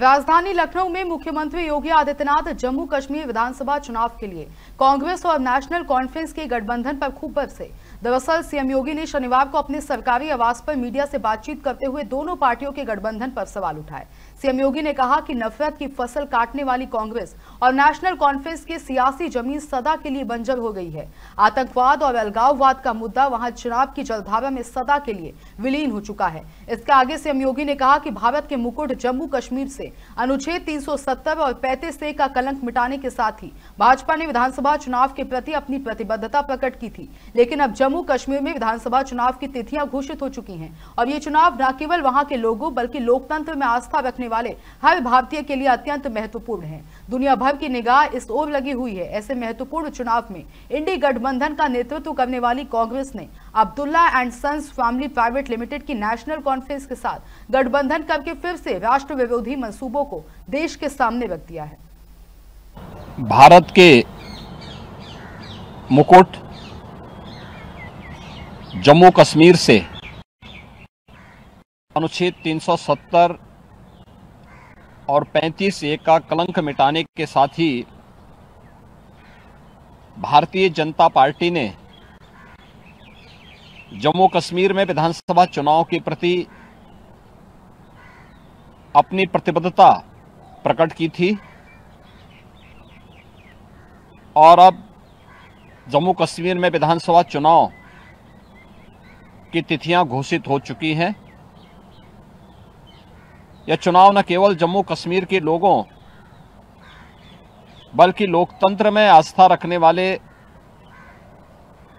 राजधानी लखनऊ में मुख्यमंत्री योगी आदित्यनाथ जम्मू कश्मीर विधानसभा चुनाव के लिए कांग्रेस और नेशनल कॉन्फ्रेंस के गठबंधन पर खूब बरसे दरअसल सीएम योगी ने शनिवार को अपने सरकारी आवास पर मीडिया से बातचीत करते हुए दोनों पार्टियों के गठबंधन पर सवाल उठाए सीएम योगी ने कहा कि नफरत की फसल काटने वाली कांग्रेस और नेशनल कॉन्फ्रेंस की सियासी जमीन सदा के लिए बंजर हो गई है आतंकवाद और अलगाववाद का मुद्दा वहां चुनाव की जलधारा में सदा के लिए विलीन हो चुका है इसके आगे सीएम योगी ने कहा कि भारत के मुकुट जम्मू कश्मीर से अनुच्छेद 370 और पैंतीस से का कलंक मिटाने के साथ ही भाजपा ने विधानसभा चुनाव के प्रति अपनी प्रतिबद्धता प्रकट की थी लेकिन अब जम्मू जम्मू कश्मीर में विधानसभा चुनाव की तिथियां घोषित हो चुकी हैं और ये चुनाव न केवल वहां के लोगों बल्कि लोकतंत्र में आस्था रखने वाले हर भारतीय के लिए अत्यंत महत्वपूर्ण है दुनिया भर की निगाह इस ओर लगी हुई है ऐसे महत्वपूर्ण चुनाव में इंडी गठबंधन का नेतृत्व करने वाली कांग्रेस ने Abdullah and sons family private limited की नेशनल कॉन्फ्रेंस के साथ गठबंधन करके फिर से राष्ट्र विरोधी मनसूबों को देश के सामने रख दिया है भारत के मुकुट जम्मू कश्मीर से अनुच्छेद 370 और 35 ए का कलंक मिटाने के साथ ही भारतीय जनता पार्टी ने जम्मू कश्मीर में विधानसभा चुनाव के प्रति अपनी प्रतिबद्धता प्रकट की थी और अब जम्मू कश्मीर में विधानसभा चुनाव की तिथियां घोषित हो चुकी हैं यह चुनाव न केवल जम्मू कश्मीर के लोगों बल्कि लोकतंत्र में आस्था रखने वाले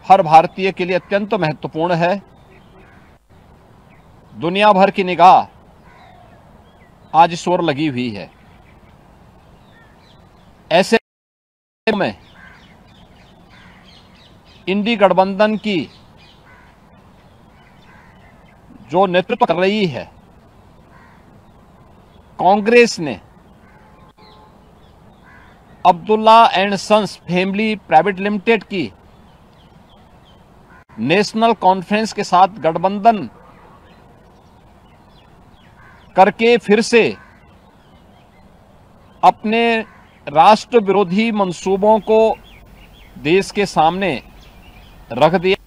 हर भारतीय के लिए अत्यंत महत्वपूर्ण है दुनिया भर की निगाह आज इस ओर लगी हुई है ऐसे में इंडी गठबंधन की जो नेतृत्व कर रही है कांग्रेस ने Abdullah and sons family private limited की नेशनल कॉन्फ्रेंस के साथ गठबंधन करके फिर से अपने राष्ट्र विरोधी मंसूबों को देश के सामने रख दिया